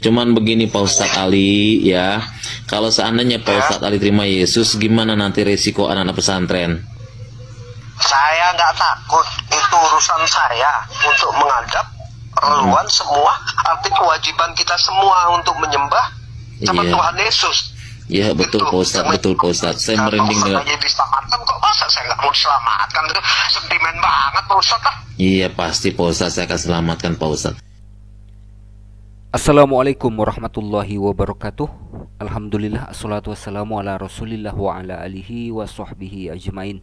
Cuman begini Pak Ustadz Ali ya, kalau seandainya Pak ya. Ustadz Ali terima Yesus, gimana nanti resiko anak-anak pesantren? Saya nggak takut, itu urusan saya untuk menghadap perluan hmm. semua, arti kewajiban kita semua untuk menyembah sama yeah. Tuhan Yesus. Iya betul gitu. Pak Ustadz betul Pak Ustadz Saya merinding dengan diselamatkan kok masa saya nggak mau diselamatkan? Sentimen banget Pak Ustadz Iya pasti Pak Ustadz saya akan selamatkan Pak Ustadz Assalamualaikum warahmatullahi wabarakatuh Alhamdulillah Assalatu wassalamu ala rasulillah wa ala alihi wa sahbihi ajmain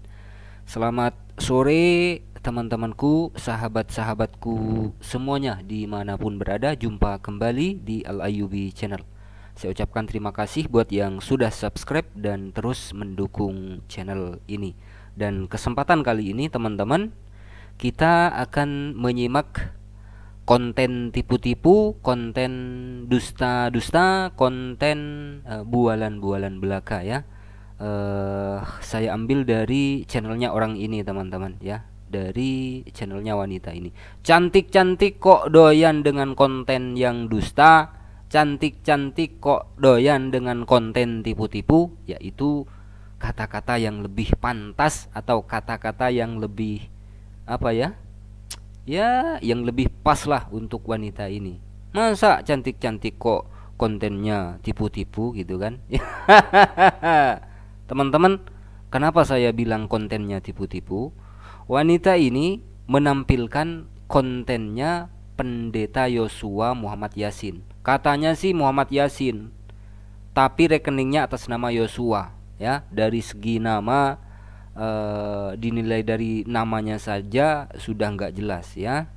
Selamat sore teman-temanku, sahabat-sahabatku semuanya dimanapun berada Jumpa kembali di Al-Ayubi Channel Saya ucapkan terima kasih buat yang sudah subscribe dan terus mendukung channel ini Dan kesempatan kali ini teman-teman kita akan menyimak konten tipu-tipu, konten dusta-dusta, konten bualan eh, bualan-bualan belaka ya. Uh, saya ambil dari channelnya orang ini teman-teman ya dari channelnya wanita ini cantik-cantik kok doyan dengan konten yang dusta cantik-cantik kok doyan dengan konten tipu-tipu yaitu kata-kata yang lebih pantas atau kata-kata yang lebih apa ya ya yang lebih pas lah untuk wanita ini masa cantik-cantik kok kontennya tipu-tipu gitu kan teman-teman kenapa saya bilang kontennya tipu-tipu wanita ini menampilkan kontennya pendeta Yosua Muhammad Yasin katanya sih Muhammad Yasin tapi rekeningnya atas nama Yosua ya dari segi nama e, dinilai dari namanya saja sudah nggak jelas ya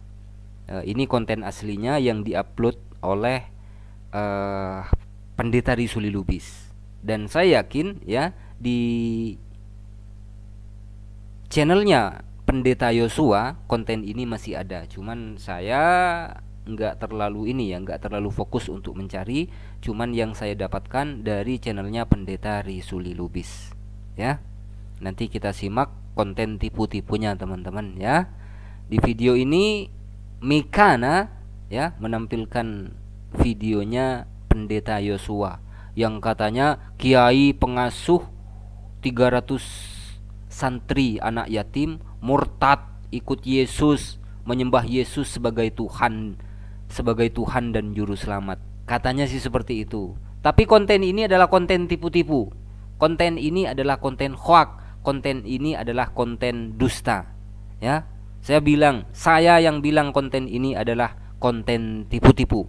e, ini konten aslinya yang diupload oleh e, pendeta Risuli Lubis dan saya yakin ya di channelnya pendeta Yosua konten ini masih ada cuman saya nggak terlalu ini ya nggak terlalu fokus untuk mencari cuman yang saya dapatkan dari channelnya pendeta Risuli Lubis ya Nanti kita simak konten tipu-tipunya teman-teman ya. Di video ini Mikana ya menampilkan videonya pendeta Yosua yang katanya kiai pengasuh 300 santri anak yatim murtad ikut Yesus menyembah Yesus sebagai Tuhan sebagai Tuhan dan juru selamat katanya sih seperti itu tapi konten ini adalah konten tipu-tipu konten ini adalah konten hoax konten ini adalah konten dusta. Ya. Saya bilang, saya yang bilang konten ini adalah konten tipu-tipu.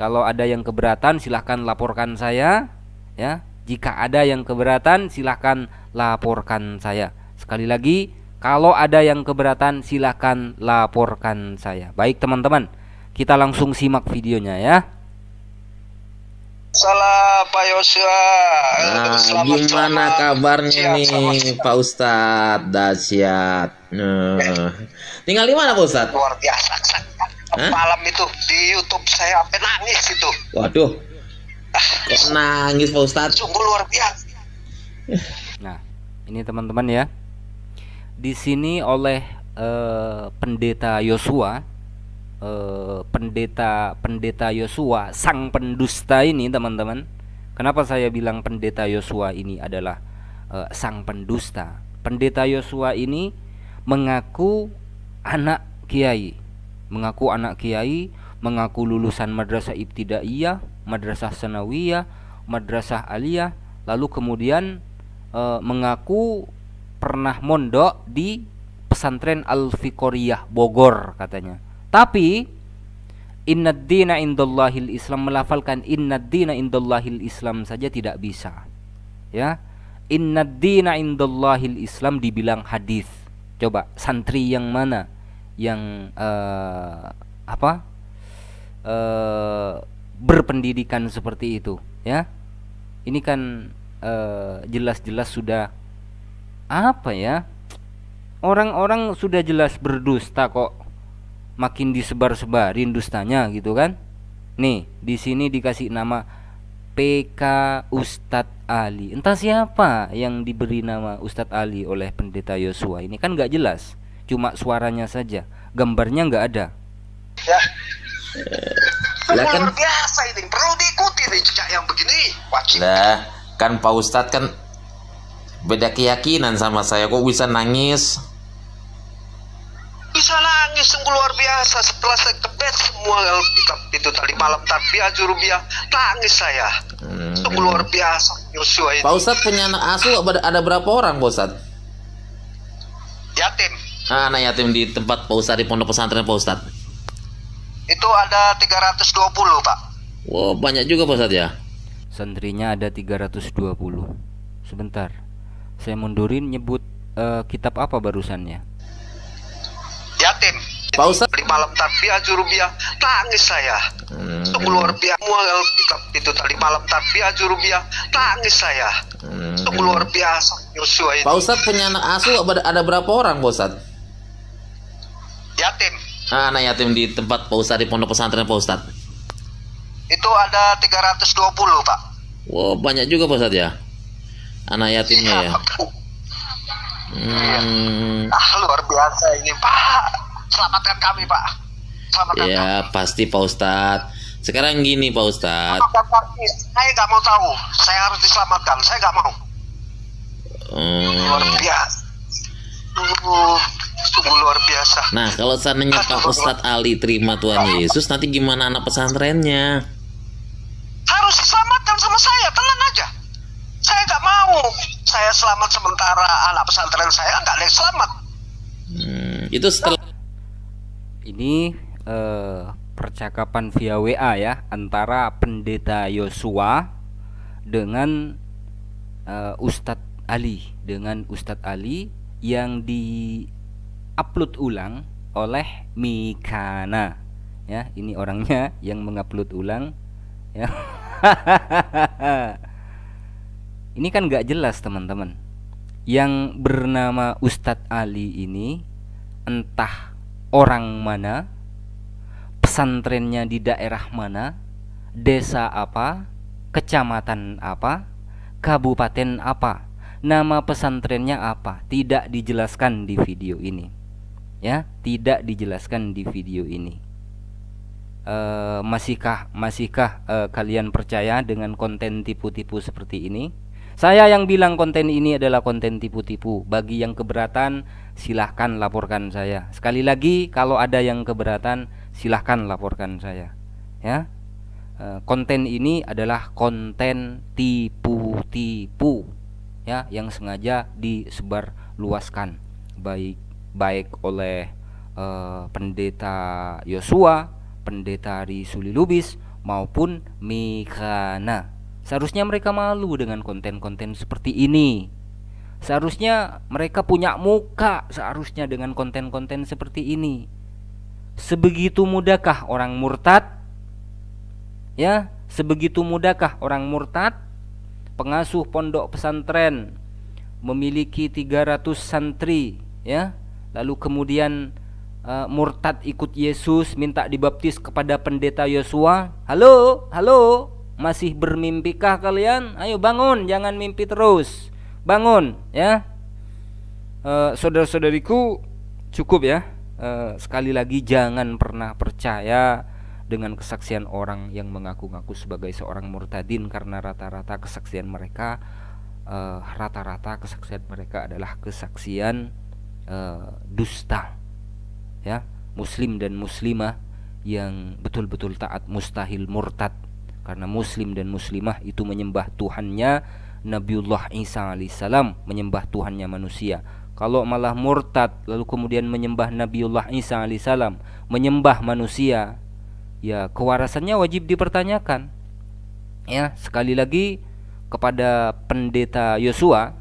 Kalau ada yang keberatan silahkan laporkan saya ya. Jika ada yang keberatan silahkan laporkan saya. Sekali lagi, kalau ada yang keberatan silahkan laporkan saya. Baik teman-teman, kita langsung simak videonya ya. Salam Pak Yosua. Nah, gimana kabarnya siap, nih selamat, Pak Ustad Dasyat? Nah. Tinggal di mana Pak Ustad? Luar biasa. Hah? Malam itu di YouTube saya sampai nangis itu. Waduh. Ah. Kok nangis Pak Ustadz? Sungguh luar biasa. Nah, ini teman-teman ya. Di sini oleh uh, pendeta Yosua Eh, pendeta pendeta Yosua sang pendusta ini teman-teman kenapa saya bilang pendeta Yosua ini adalah eh, sang pendusta pendeta Yosua ini mengaku anak kiai mengaku anak kiai mengaku lulusan madrasah ibtidaiyah madrasah sanawiyah madrasah aliyah lalu kemudian e, mengaku pernah mondok di pesantren Al Fikoriyah Bogor katanya tapi inna dina indallahil Islam melafalkan inna dina indallahil Islam saja tidak bisa. Ya. Inna dina indallahil Islam dibilang hadis. Coba santri yang mana yang uh, apa? Uh, berpendidikan seperti itu, ya. Ini kan eh, jelas-jelas uh, sudah apa ya? Orang-orang sudah jelas berdusta kok makin disebar-sebarin dustanya gitu kan nih di sini dikasih nama PK Ustadz Ali entah siapa yang diberi nama Ustadz Ali oleh pendeta Yosua ini kan nggak jelas cuma suaranya saja gambarnya nggak ada ya eh, lah kan biasa ini perlu diikuti nih jejak yang begini wajib lah kan Pak Ustadz kan beda keyakinan sama saya kok bisa nangis bisa nangis sungguh luar biasa setelah saya kebet semua Alkitab itu tadi malam tarbiyah jurubiah nangis saya hmm. sungguh luar biasa Yosua itu Pak Ustad punya anak asuh ada berapa orang Pak Ustad? Yatim ah, Anak yatim di tempat Pak Ustad di pondok pesantren Pak Ustad? Itu ada 320 Pak Wow banyak juga Pak Ustad ya Sentrinya ada 320 Sebentar Saya mundurin nyebut uh, kitab apa barusannya yatim. Pak Ustadz? Beli malam tarbiyah jurubiah, tangis saya. Hmm. luar biasa. mual itu tadi malam tarbiyah jurubiah, tangis saya. Hmm. luar biasa. Yosua itu. Pak Ustadz punya anak asuh ada berapa orang Pak Ustadz? Yatim. Ah, anak yatim di tempat Pak Ustadz di pondok pesantren Pak Ustadz. Itu ada 320 Pak. Wow, banyak juga Pak Ustadz ya? Anak yatimnya ya? ya. Hmm. Ah, luar biasa ini Pak selamatkan kami pak selamatkan ya kami. pasti pak Ustad. sekarang gini pak Ustad. saya nggak mau tahu saya harus diselamatkan saya nggak mau hmm. luar biasa luar biasa nah kalau seandainya pak Ustad Ali terima Tuhan Yesus nanti gimana anak pesantrennya harus diselamatkan sama saya tenang aja saya nggak mau saya selamat sementara anak pesantren saya nggak ada yang selamat hmm, itu setelah ini eh, percakapan via WA ya antara pendeta Yosua dengan eh, Ustadz Ali dengan Ustadz Ali yang di upload ulang oleh Mikana ya ini orangnya yang mengupload ulang ya ini kan nggak jelas teman-teman yang bernama Ustadz Ali ini entah orang mana, pesantrennya di daerah mana, desa apa, kecamatan apa, kabupaten apa, nama pesantrennya apa, tidak dijelaskan di video ini. Ya, tidak dijelaskan di video ini. E, masihkah masihkah e, kalian percaya dengan konten tipu-tipu seperti ini? Saya yang bilang konten ini adalah konten tipu-tipu. Bagi yang keberatan, silahkan laporkan saya. Sekali lagi kalau ada yang keberatan silahkan laporkan saya. Ya, e, konten ini adalah konten tipu-tipu ya yang sengaja disebar luaskan baik baik oleh e, pendeta Yosua, pendeta Risuli Lubis maupun Mikana. Seharusnya mereka malu dengan konten-konten seperti ini Seharusnya mereka punya muka seharusnya dengan konten-konten seperti ini. Sebegitu mudakah orang murtad? Ya, sebegitu mudakah orang murtad? Pengasuh pondok pesantren memiliki 300 santri, ya. Lalu kemudian uh, murtad ikut Yesus minta dibaptis kepada pendeta Yosua. Halo, halo, masih bermimpikah kalian? Ayo bangun, jangan mimpi terus bangun ya e, saudara-saudariku cukup ya e, sekali lagi jangan pernah percaya dengan kesaksian orang yang mengaku-ngaku sebagai seorang murtadin karena rata-rata kesaksian mereka e, rata-rata kesaksian mereka adalah kesaksian e, dusta ya muslim dan muslimah yang betul-betul taat mustahil murtad karena muslim dan muslimah itu menyembah Tuhannya Nabiullah Isa alaihissalam menyembah Tuhannya manusia kalau malah murtad lalu kemudian menyembah Nabiullah Isa alaihissalam menyembah manusia ya kewarasannya wajib dipertanyakan ya sekali lagi kepada pendeta Yosua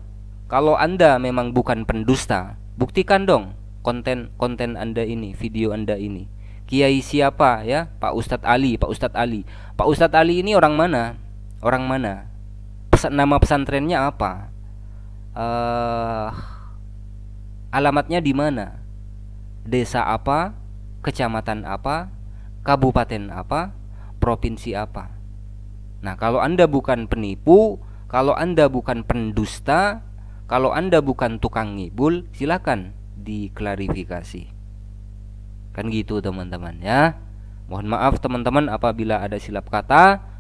kalau anda memang bukan pendusta buktikan dong konten konten anda ini video anda ini Kiai siapa ya Pak Ustadz Ali Pak Ustadz Ali Pak Ustadz Ali ini orang mana orang mana pesan nama pesantrennya apa uh, alamatnya di mana desa apa kecamatan apa kabupaten apa provinsi apa nah kalau anda bukan penipu kalau anda bukan pendusta kalau anda bukan tukang ngibul silakan diklarifikasi kan gitu teman-teman ya mohon maaf teman-teman apabila ada silap kata